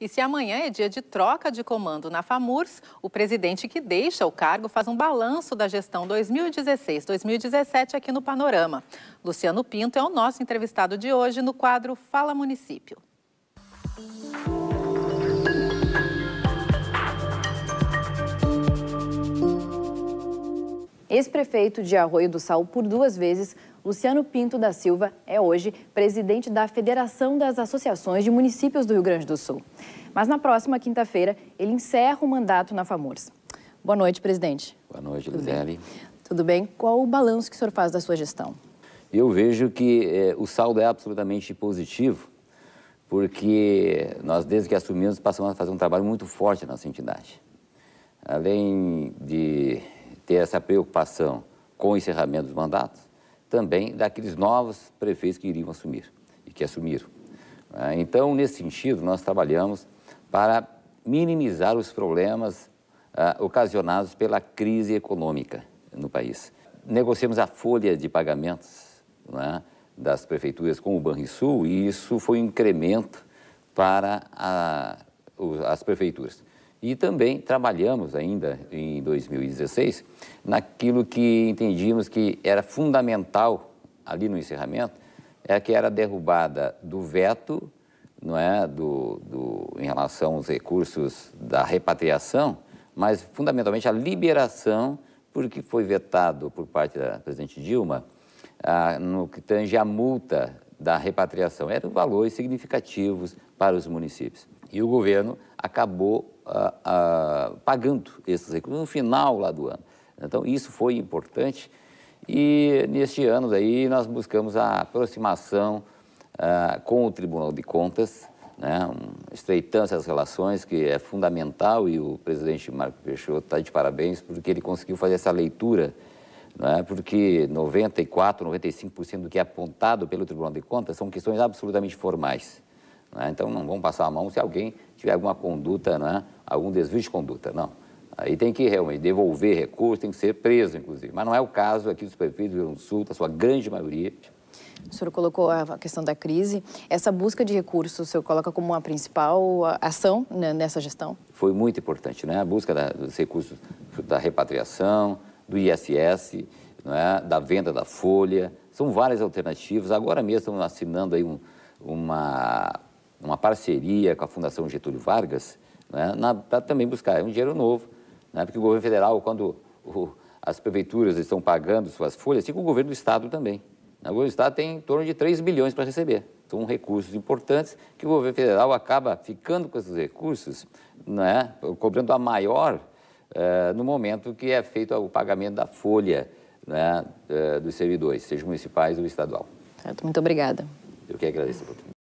E se amanhã é dia de troca de comando na FAMURS, o presidente que deixa o cargo faz um balanço da gestão 2016-2017 aqui no Panorama. Luciano Pinto é o nosso entrevistado de hoje no quadro Fala Município. Ex-prefeito de Arroio do Sal por duas vezes, Luciano Pinto da Silva é hoje presidente da Federação das Associações de Municípios do Rio Grande do Sul. Mas na próxima quinta-feira, ele encerra o mandato na FAMURS. Boa noite, presidente. Boa noite, Gisele. Tudo bem? Qual o balanço que o senhor faz da sua gestão? Eu vejo que eh, o saldo é absolutamente positivo, porque nós, desde que assumimos, passamos a fazer um trabalho muito forte na nossa entidade. Além de ter essa preocupação com o encerramento dos mandatos, também daqueles novos prefeitos que iriam assumir e que assumiram. Ah, então, nesse sentido, nós trabalhamos para minimizar os problemas ah, ocasionados pela crise econômica no país. Negociamos a folha de pagamentos né, das prefeituras com o Banrisul e isso foi um incremento para a, as prefeituras. E também trabalhamos ainda em 2016 naquilo que entendíamos que era fundamental ali no encerramento, é que era a derrubada do veto não é, do, do, em relação aos recursos da repatriação, mas fundamentalmente a liberação, porque foi vetado por parte da presidente Dilma, ah, no que tange a multa da repatriação. Eram valores significativos para os municípios. E o governo acabou ah, ah, pagando esses recursos no final lá do ano. Então, isso foi importante. E neste ano daí nós buscamos a aproximação ah, com o Tribunal de Contas, né, um, estreitando essas relações, que é fundamental, e o presidente Marco Peixoto está de parabéns, porque ele conseguiu fazer essa leitura né, porque 94, 95% do que é apontado pelo Tribunal de Contas são questões absolutamente formais. Né? Então, não vão passar a mão se alguém tiver alguma conduta, né, algum desvio de conduta, não. Aí tem que realmente devolver recurso, tem que ser preso, inclusive. Mas não é o caso aqui dos prefeitos do Rio Grande do Sul, da sua grande maioria. O senhor colocou a questão da crise. Essa busca de recursos, o senhor coloca como a principal ação né, nessa gestão? Foi muito importante, né? A busca da, dos recursos da repatriação, do ISS, é? da venda da folha. São várias alternativas. Agora mesmo estamos assinando aí um, uma, uma parceria com a Fundação Getúlio Vargas é? para também buscar um dinheiro novo. É? Porque o governo federal, quando o, as prefeituras estão pagando suas folhas, assim como o governo do Estado também. Né? O governo do Estado tem em torno de 3 bilhões para receber. São recursos importantes que o governo federal acaba ficando com esses recursos, é? cobrando a maior eh, no momento que é feito o pagamento da folha né, eh, dos servidores, seja municipais ou estadual. Certo, muito obrigada. Eu que agradeço.